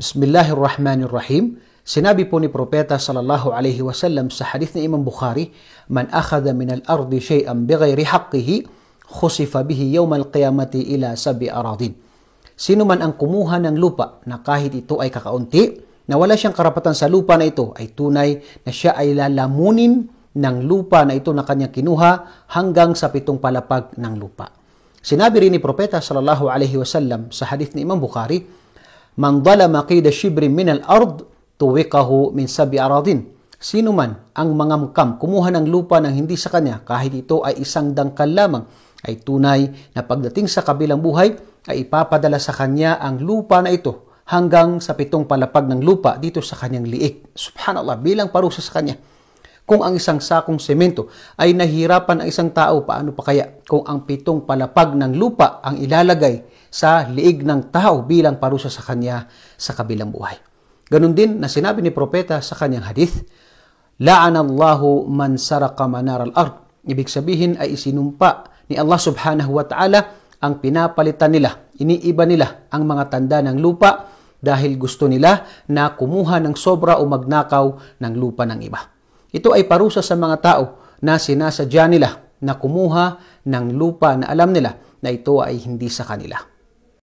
Bismillahirrahmanirrahim. Sinabi po ni Propeta sallallahu alaihi wasallam sa hadith ni Imam Bukhari, "Man akhadha min al-ardi shay'an bighayri haqqihi, khusifa bihi yawm al-qiyamati ila sabi aradin." Sino man ang kumuha ng lupa na kahit ito ay kakaunti, na wala siyang karapatan sa lupa na ito, ay tunay na siya ay lalamunin ng lupa na ito na kanyang kinuha hanggang sa pitong palapag ng lupa. Sinabi rin ni Propeta sallallahu alaihi wasallam sa hadith ni Imam Bukhari, Man dalama qida shibrin min al-ard, tuwikahu min sabi aradin. Sino man ang mangamkam kumuha ng lupa ng hindi sa kanya kahit ito ay isang dangkal lamang ay tunay na pagdating sa kabilang buhay ay ipapadala sa kanya ang lupa na ito hanggang sa pitong palapag ng lupa dito sa kanyang liik. Subhanallah, bilang parusa sa kanya. Kung ang isang sakong semento ay nahirapan ang isang tao, paano pa kaya kung ang pitong palapag ng lupa ang ilalagay sa liig ng tao bilang parusa sa kanya sa kabilang buhay? Ganon din na sinabi ni propeta sa kanyang hadith, La'anallahu man saraka manar al-ard. Ibig sabihin ay isinumpa ni Allah subhanahu wa ta'ala ang pinapalitan nila, iniiba nila ang mga tanda ng lupa dahil gusto nila na kumuha ng sobra o magnakaw ng lupa ng iba. Ito ay parusa sa mga tao na sinasadya nila na kumuha ng lupa na alam nila na ito ay hindi sa kanila.